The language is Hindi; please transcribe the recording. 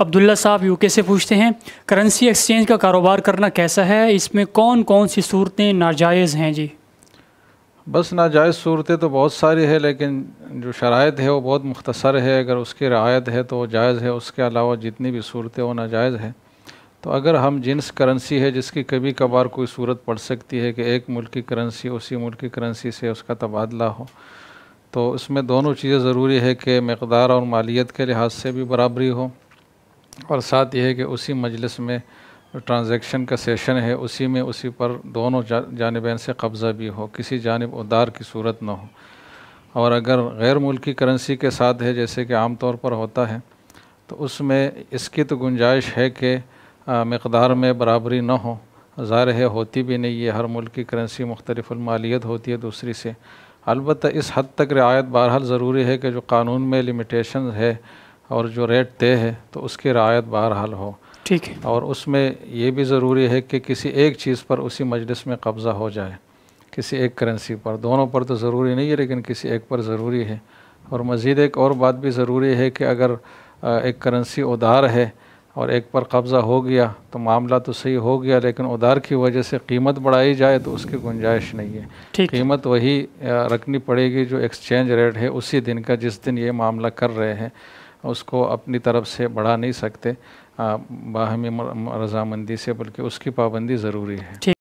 अब्दुल्ला साहब यूके से पूछते हैं करेंसी एक्सचेंज का कारोबार करना कैसा है इसमें कौन कौन सी सूरतें नाजायज़ हैं जी बस नाजायज़ सूरतें तो बहुत सारी है लेकिन जो शरात है वो बहुत मुख्तसर है अगर उसकी रायत है तो जायज़ है उसके अलावा जितनी भी सूरतें वो नाजायज़ है तो अगर हम जिन्स करेंसी है जिसकी कभी कभार कोई सूरत पड़ सकती है कि एक मुल्क की करेंसी उसी मुल्क की करेंसी से उसका तबादला हो तो इसमें दोनों चीज़ें ज़रूरी है कि मकदार और मालियत के लिहाज से भी बराबरी हो और साथ ये है कि उसी मजलिस में ट्रांजैक्शन का सेशन है उसी में उसी पर दोनों जा, जानबैन से कब्ज़ा भी हो किसी जानब उदार की सूरत ना हो और अगर गैर मुल्की करेंसी के साथ है जैसे कि आम तौर पर होता है तो उसमें इसकी तो गुंजाइश है कि मकदार में बराबरी ना हो ज़ाहिर है होती भी नहीं है हर मुल्क की करेंसी मुख्तलिफ़ालियत होती है दूसरी से अलबत् इस हद तक रियायत बहरहाल ज़रूरी है कि जो कानून में लिमिटेशन है और जो रेट तय है तो उसकी रायत बहरहाल हो ठीक है और उसमें यह भी ज़रूरी है कि किसी एक चीज़ पर उसी मजलिस में कब्ज़ा हो जाए किसी एक करेंसी पर दोनों पर तो ज़रूरी नहीं है लेकिन किसी एक पर ज़रूरी है और मज़ीद एक और बात भी ज़रूरी है कि अगर एक करेंसी उधार है और एक पर कब्ज़ा हो गया तो मामला तो सही हो गया लेकिन उधार की वजह से कीमत बढ़ाई जाए तो उसकी गुंजाइश नहीं है कीमत वही रखनी पड़ेगी जो एक्सचेंज रेट है उसी दिन का जिस दिन ये मामला कर रहे हैं उसको अपनी तरफ से बढ़ा नहीं सकते बाहमी रजामंदी से बल्कि उसकी पाबंदी ज़रूरी है